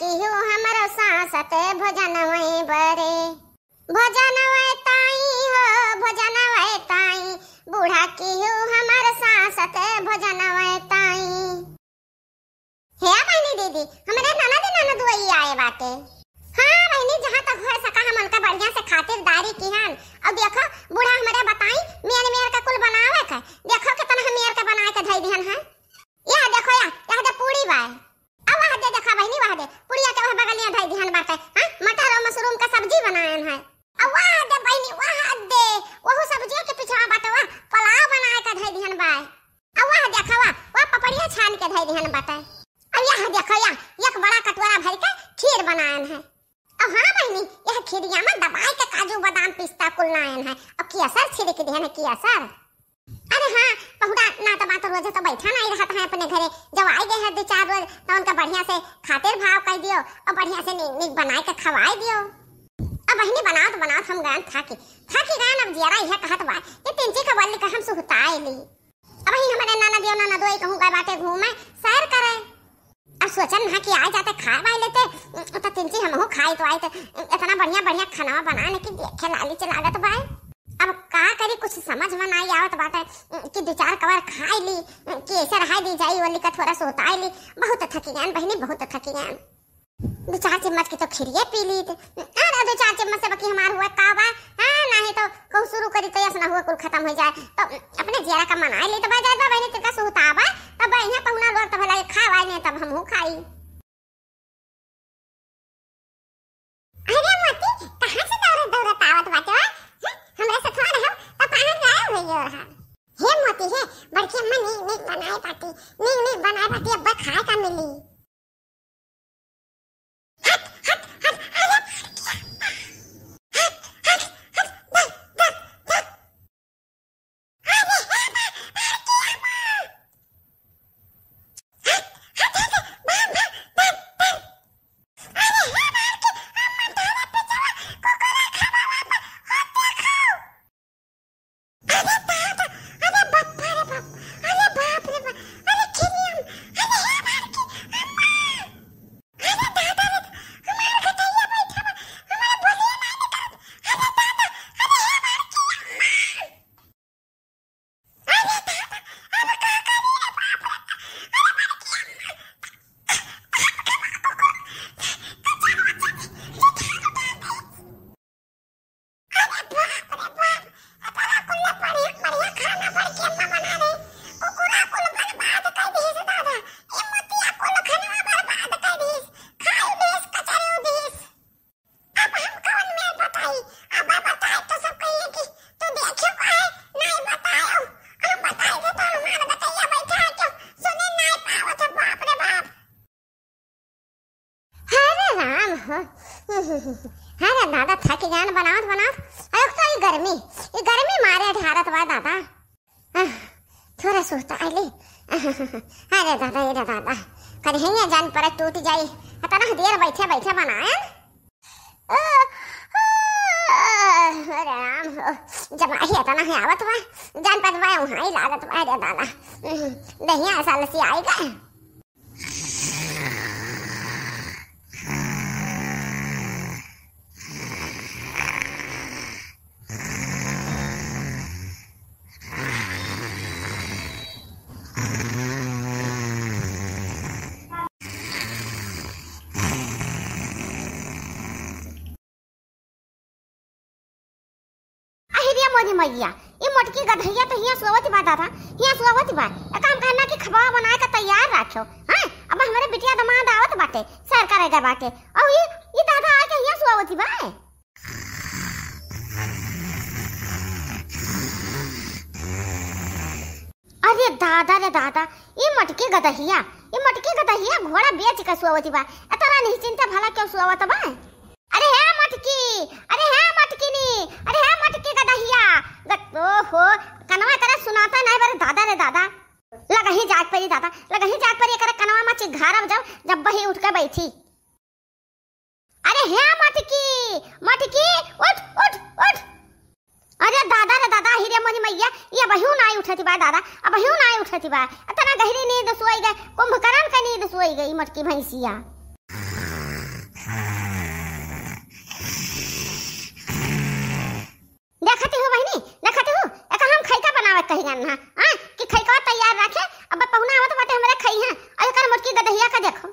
रखियो हमरो सांसत भजनवै बरे भोजन भजनवै ताई हो भोजन भजनवै ताई बूढ़ा कियो हमर सांसत भजनवै ताई हे बहनी दीदी हमरे नाना दे नाना दुई आए बाटे हाँ बहनी जहाँ तक हो सका हम उनका बढ़िया से खातिरदारी की हन अब देखो बूढ़ा हमरे बताई मियान मियान का कुल बनावे का देखो कितना हम मियान का बनाए के धई दिहन है यह देखो यह यह तो पूरी बाय दे देखा बहिनी वह दे पुड़िया के वह बगल में धई ध्यान बाटे हां मटर और मशरूम का सब्जी बनाएन है वाह दे बहिनी वाह दे वहु सब्जी के पीछे बाटे तो उनका बढ़िया से खातिर भाव कर दियो और बढ़िया से नीक नीक बनाए के खवाए दियो अब बहनी बनाओ तो बनाओ हम गान थाके थाके गान अब जियारा यह कहत बा ये तिनची खबर लिखा हम सुहताए ली अब ही हमारे नाना दियो नाना दोई कहूं गए बाटे घूमे सैर करे अब सोचन ना कि आ जाते खाए बाई लेते तो तिनची हम हो खाई तो आई तो इतना बढ़िया बढ़िया खाना बनाने की देखे लाली चला तो बाई तरी कुछ समझ में ना आवत बाटे कि दो चार कवर खाई ली कि ऐसा रहा दी जाई वाली का थोड़ा सोता ली बहुत थकी गया बहनी बहुत थकी गया दो चार चम्मच की तो खिरिए पी ली अरे दो चार चम्मच से बाकी हमार हुआ का बा हां नहीं तो कहू शुरू करी तो ऐसा ना हुआ कुल खत्म हो जाए तो अपने जियारा का मनाई ली तो भाई जात बा बहनी तिनका सोतावा तब बढ़िया पहुना लोग तो भला खावा नहीं तब हमहू खाई เฮ็ดหมดทีเฮ็ดบัดเข้มมันนี่นี่บ้านไอ้ปาร์ตีนี่นี่บ้านไอ้ปาร์ตี้บ่ขายกันเลย थोड़ा सोता आले अरे दादा ये दादा कहीं ये जान पर टूट तो जाए पता ना देर बैठे बैठे बनाया अरे राम जब आई अतना ना आवत बा जान पर बा वहां ही लागत बा रे दादा दहिया साल से आई गए बनी मैया ये मटकी गधैया तो हिया सोवत बा दादा हिया सोवत बा एक काम कहना कि खबा बनाए के तैयार राखो हां अब हमरे बिटिया दमाद आवत बाटे सर करे गए बाटे और ये ये दादा आके हिया सोवत बा अरे दादा रे दादा ये मटकी गधैया ये मटकी गधैया घोड़ा बेच के सोवती बा एतरा निश्चिंत भला के सोवत बा अरे हे मटकी अरे हे अरे है हाँ, मटके का दहिया ओहो कनवा तरह सुनाता नहीं बड़े दादा रे दादा लगही जाग परी दादा लगही जाग परी करे कनवा मच घर अब जाओ जब बही उठ के बैठी अरे है हाँ, मटकी मटकी उठ उठ उठ अरे दादा रे दादा हिरे मनी मैया ये बहियो ना उठती बा दादा अब बहियो ना उठती बा तना गहरी नींद सोई गए कुंभकरण का नींद सोई गई मटकी भैंसिया कही अन्ना हां कि खई का तैयार रखे अब पहुना आवत बाटे हमरे खई हैं अरे कर मोटकी गदहिया का देखो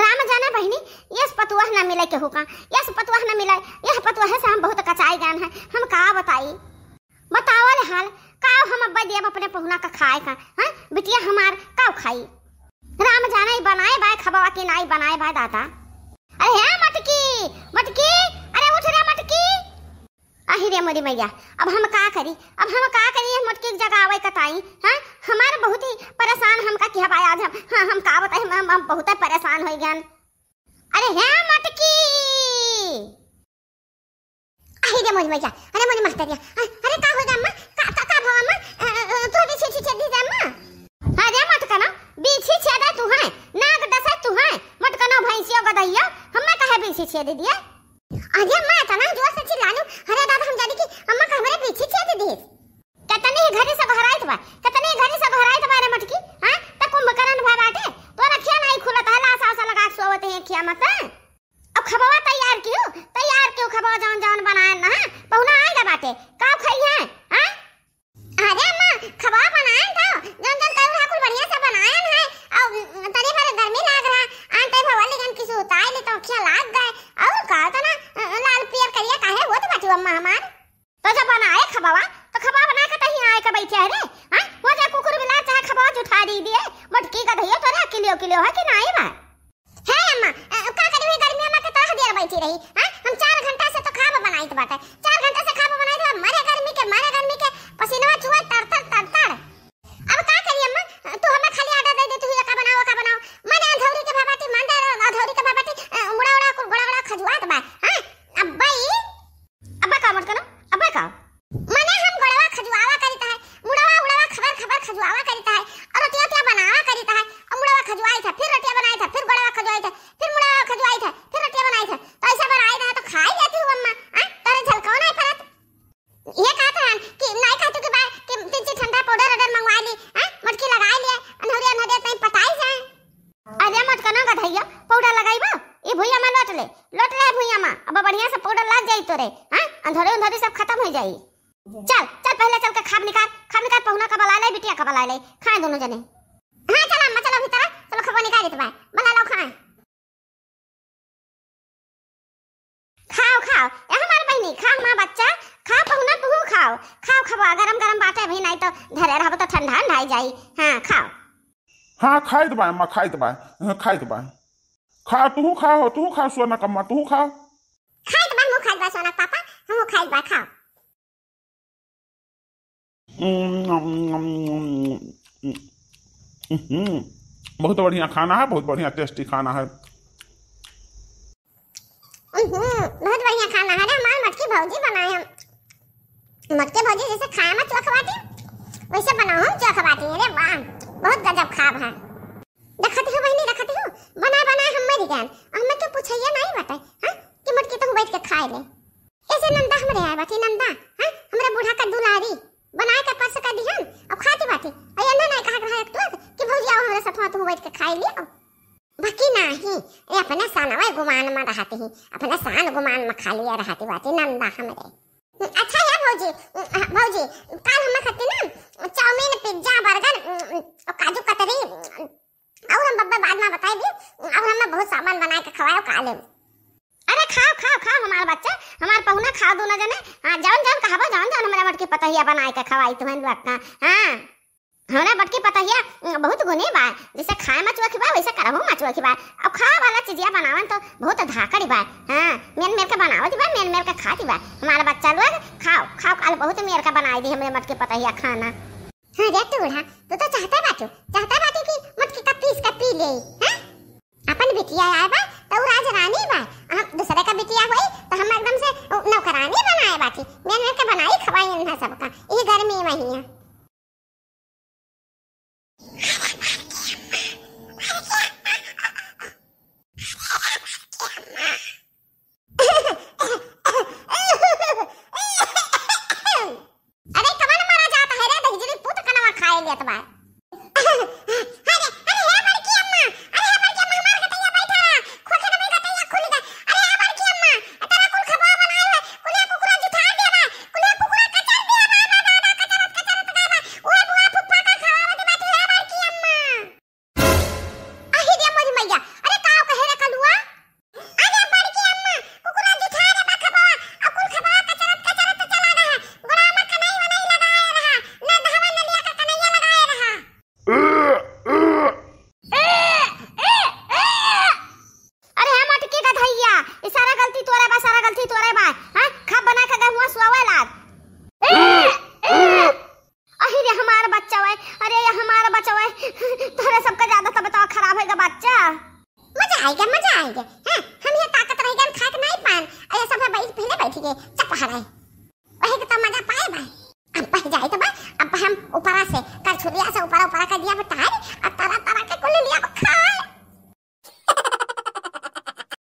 राम जाने बहनी यस पतुआ ना मिले के हुका यस पतुआ ना मिले यह पतुआ से हम बहुत कचाई जान है हम का बताई बतावल हाल का हम अब दिया अपने पहुना का खाए का हैं बिटिया हमार का खाई राम जाने बनाए बाय खबावा के नाई बनाए बाय दादा रे मोरी मैया अब हम का करी अब हम का करी मोटके एक जगह आवे कताई हां हमार बहुत ही परेशान हम का किया भाई आज हम हां हम का बताई हम, हम बहुत ही परेशान हो गन अरे हे मटकी आहि रे मोरी मैया अरे मोरी मास्टरिया अरे का हो जामा का का का भवा मा थोड़ी छी छी छेदी जामा अरे हाँ मटकना बीछी छेदा तू है नाक दसा तू है मटकना भैंसियो गदैया हम हमें कहे बीछी छेदी दिया अरे अम्मा આજે માં તના જો સચી લાનુ હરે દાદા હમ જાદી કે અમ્મા કે હમારે कतने ये દે કતને ઘરે સબ कतने ये કતને ઘરે સબ હरायत बारे मटकी हां त कुंभकरण भाई बाटे हाँ? तो, तो रखिया नहीं खुलत हला सासा लगा सोवत है खिया मत हाँ? अब खबवा तैयार कियो तैयार कियो खबवा जान जान बनाए हाँ? ना पहुना आई आएगा बाटे का खई है हां अरे अम्मा खबवा बनाए तो जान जान तई तो हाकुल बढ़िया से बनाए है और तरे भरे गर्मी लाग रहा आंटे तई भवा लेकिन किसी उतार ले तो खिया लाग Papá खजवाई था फिर रटिया बनाए था फिर गड़वा खजवाई था फिर मुड़ा खजवाई था फिर रटिया बनाए था तो ऐसा बनाया था तो खाई जाती हूँ अम्मा हां तोरे झलकाओ नहीं फरत ये कहा था हम कि नहीं खाते के बाय कि तीन चीज ठंडा पाउडर अगर मंगवा ली हां मटकी लगा लिया अनहरिया नदे तई पटाई जाए अरे हाँ? मटका ना गधैया पाउडर लगाइबा ए भुइया मां लौट ले लौट ले भुइया मां अब बढ़िया से पाउडर लग जाई तोरे हां अंधरे अंधरे सब खत्म हो जाई चल चल पहले चल के खाब निकाल खाब निकाल पहुना का बला ले बिटिया का बला ले खाए दोनों जने ตาขับวันนี้ได้ดิทำไมมาแล้วเราข้าข้าวข้าวแล้วทำไมไปหนีข้างมาบัจ้าข้าวปองนั้นปูข้าวข้าวขับว่ากระดมกระดมบาดแจไปไหนต่อถ้าได้รับก็ทันทันหายใจฮะข้าวฮะใครตัวไปมาใครตัวไปใครตัวไปข้าวตู้ข้าวตู้ข้าวส่วนนักกรรมตู้ข้าวใครตัวไปมุขใครตัวส่วนนักป้าป้ามุขใครตัวข้าวอืมอืมอืมอืม बहुत बढ़िया खाना है बहुत बढ़िया टेस्टी खाना है बहुत बढ़िया खाना है हमारे मटकी भौजी बनाए हम मटके भौजी जैसे खाए मत चोखवाटी वैसे बनाओ हम चोखवाटी अरे वाह बहुत गजब खाब है देखते हो बहनी देखते हो बना बना हम मर गए हमें तो पूछिए नहीं बताए हां कि मटकी तो बैठ के खाए ले ऐसे नंदा हमरे आए बाकी नंदा नहीं अपना सान गुमान में खाली है रहती बाती नंदा हमरे हम्म, अच्छा यार भौजी हम्म, हाँ, भौजी कल हम खाते ना हम्म, चाउमीन पिज्जा बर्गर और काजू कतरी और हम बब्बा बाद में बताए दी और हम बहुत सामान बना के खवाए काले अरे खाओ खाओ खाओ हमारे बच्चे हमारे पहुना खाओ दो ना जने हां जान जान कहाबा जान जान हमरा बट के पता ही बनाए के खवाई तुम्हें लगता हां हमरा बटके पता है बहुत गुने बा जैसे खाए मचुआ खिबा वैसे करहु मचुआ खिबा अब खा वाला चीजिया बनावन तो बहुत धाकड़ी बा हां मेन मेर का दी बा मेन मेर का दी बा हमारा बच्चा लोग खाओ खाओ काल बहुत मेर का बनाई दी हमरे मटके पता है खाना हां रे तू बूढ़ा तू तो चाहता बाचो चाहता बाटे कि मटके का पीस का पी ले हां अपन बिटिया आए बा तो राज रानी बा हम दूसरे का बिटिया होई तो हम एकदम से नौकरानी बनाए बाकी मेन मेर का बनाई खवाई इन्हा सबका ये गर्मी में ही है होवे तोरे सबका ज्यादा तबीयत खराब होएगा बच्चा मजा आएगा मजा आएगा हां हम ये ताकत रहेगा खा के नहीं पान और ये सब है बैठ पहले बैठ के चपहा रहे वही के तो मजा पाए भाई अब पह जाए तो बा अब हम ऊपर से कर छुरिया से ऊपर ऊपर कर दिया बता अब तारा तारा के कुल लिया